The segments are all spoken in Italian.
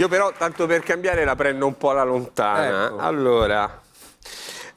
Io però, tanto per cambiare, la prendo un po' alla lontana. Ecco. Allora,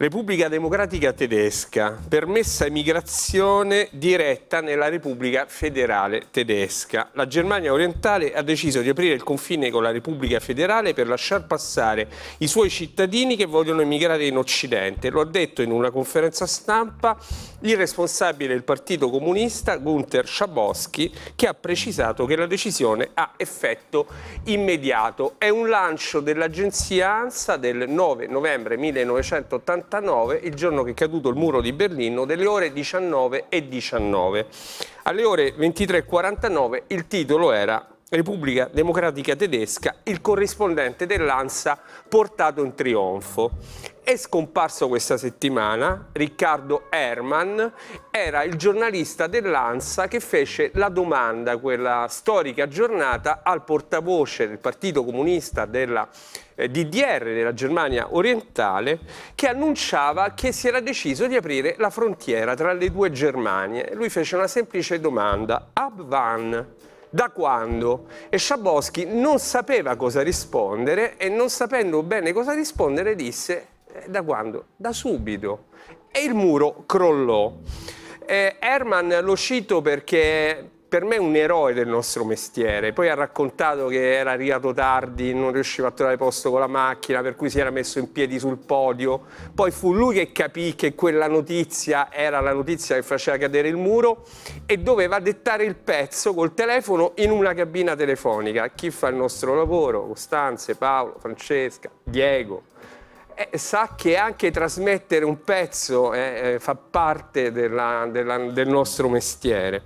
Repubblica Democratica Tedesca, permessa emigrazione diretta nella Repubblica Federale Tedesca. La Germania orientale ha deciso di aprire il confine con la Repubblica Federale per lasciar passare i suoi cittadini che vogliono emigrare in Occidente. Lo ha detto in una conferenza stampa il responsabile del Partito Comunista, Gunther Schabowski, che ha precisato che la decisione ha effetto immediato. È un lancio dell'agenzia ANSA del 9 novembre 1988 1989, il giorno che è caduto il muro di Berlino, delle ore 19 e 19. Alle ore 23.49 il titolo era Repubblica Democratica Tedesca, il corrispondente dell'ANSA portato in trionfo. È scomparso questa settimana Riccardo Herman, era il giornalista dell'ANSA che fece la domanda, quella storica giornata, al portavoce del Partito Comunista della eh, DDR della Germania orientale che annunciava che si era deciso di aprire la frontiera tra le due Germanie. Lui fece una semplice domanda, ab wann? da quando? E Schabowski non sapeva cosa rispondere e non sapendo bene cosa rispondere disse eh, da quando? Da subito. E il muro crollò. Eh, Herman lo cito perché per me è un eroe del nostro mestiere. Poi ha raccontato che era arrivato tardi, non riusciva a trovare posto con la macchina, per cui si era messo in piedi sul podio. Poi fu lui che capì che quella notizia era la notizia che faceva cadere il muro e doveva dettare il pezzo col telefono in una cabina telefonica. Chi fa il nostro lavoro? Costanze, Paolo, Francesca, Diego, eh, sa che anche trasmettere un pezzo eh, eh, fa parte della, della, del nostro mestiere.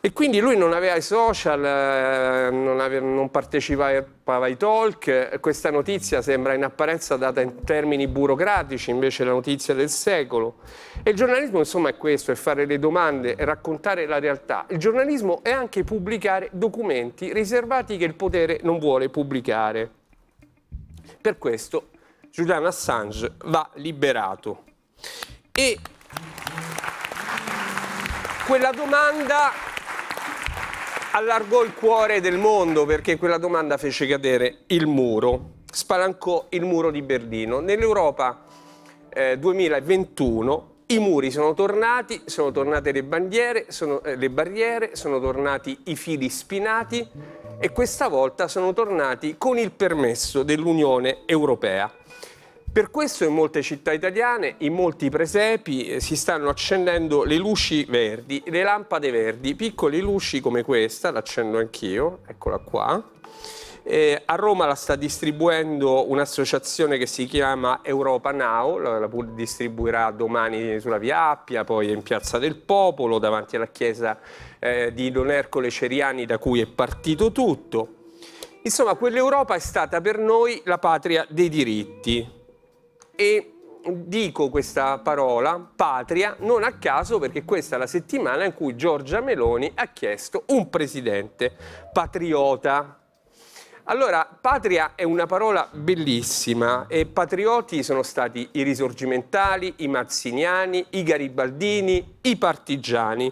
E quindi lui non aveva i social, eh, non, aveva, non, partecipava ai talk, questa notizia sembra in apparenza data in termini burocratici, invece la notizia del secolo. E il giornalismo insomma è questo, è fare le domande, è raccontare la realtà. Il giornalismo è anche pubblicare documenti riservati che il potere non vuole pubblicare. Per questo Julian Assange va liberato. E quella domanda allargò il cuore del mondo perché quella domanda fece cadere il muro, spalancò il muro di Berlino. Nell'Europa eh, 2021 i muri sono tornati, sono tornate le bandiere, sono, eh, le barriere, sono tornati i fili spinati e questa volta sono tornati con il permesso dell'Unione Europea. Per questo in molte città italiane, in molti presepi, eh, si stanno accendendo le luci verdi, le lampade verdi, piccole luci come questa, l'accendo anch'io, eccola qua, eh, a Roma la sta distribuendo un'associazione che si chiama Europa Now, la, la distribuirà domani sulla Via Appia, poi in Piazza del Popolo, davanti alla chiesa eh, di Don Ercole Ceriani da cui è partito tutto. Insomma, quell'Europa è stata per noi la patria dei diritti. E dico questa parola, patria, non a caso perché questa è la settimana in cui Giorgia Meloni ha chiesto un presidente patriota. Allora, patria è una parola bellissima e patrioti sono stati i risorgimentali, i mazziniani, i garibaldini, i partigiani.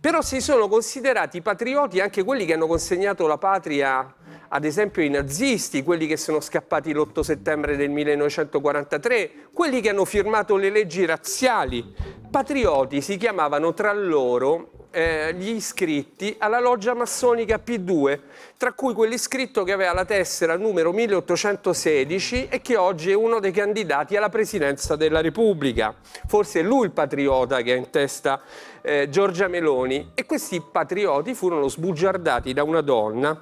Però si sono considerati patrioti anche quelli che hanno consegnato la patria, ad esempio, ai nazisti, quelli che sono scappati l'8 settembre del 1943, quelli che hanno firmato le leggi razziali. Patrioti si chiamavano tra loro eh, gli iscritti alla loggia massonica P2, tra cui quell'iscritto che aveva la tessera numero 1816 e che oggi è uno dei candidati alla presidenza della Repubblica. Forse è lui il patriota che ha in testa eh, Giorgia Meloni. E questi patrioti furono sbugiardati da una donna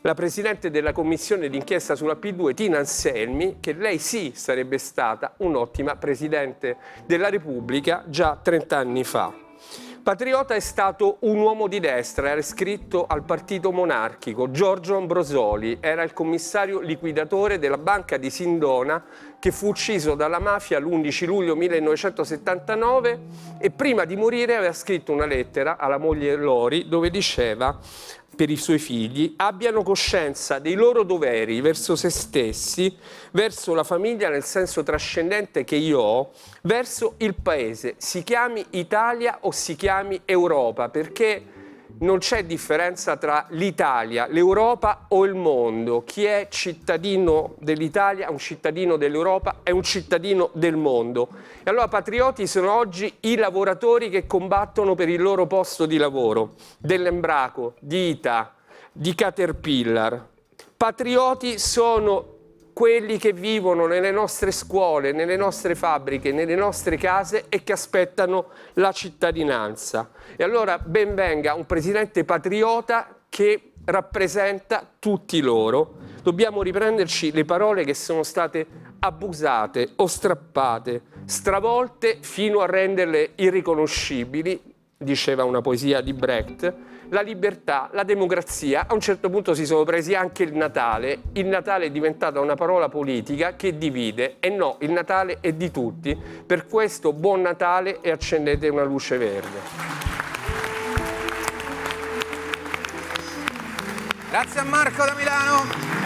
la presidente della commissione d'inchiesta sulla P2, Tina Anselmi, che lei sì sarebbe stata un'ottima presidente della Repubblica già 30 anni fa. Patriota è stato un uomo di destra, era iscritto al partito monarchico. Giorgio Ambrosoli era il commissario liquidatore della banca di Sindona che fu ucciso dalla mafia l'11 luglio 1979 e prima di morire aveva scritto una lettera alla moglie Lori dove diceva per i suoi figli abbiano coscienza dei loro doveri verso se stessi, verso la famiglia nel senso trascendente che io ho, verso il paese, si chiami Italia o si chiami Europa, perché non c'è differenza tra l'Italia, l'Europa o il mondo. Chi è cittadino dell'Italia un cittadino dell'Europa, è un cittadino del mondo. E allora patrioti sono oggi i lavoratori che combattono per il loro posto di lavoro, dell'Embraco, di Ita, di Caterpillar. Patrioti sono quelli che vivono nelle nostre scuole, nelle nostre fabbriche, nelle nostre case e che aspettano la cittadinanza. E allora ben venga un presidente patriota che rappresenta tutti loro. Dobbiamo riprenderci le parole che sono state abusate o strappate, stravolte fino a renderle irriconoscibili diceva una poesia di Brecht, la libertà, la democrazia, a un certo punto si sono presi anche il Natale, il Natale è diventata una parola politica che divide e no, il Natale è di tutti, per questo buon Natale e accendete una luce verde. Grazie a Marco da Milano.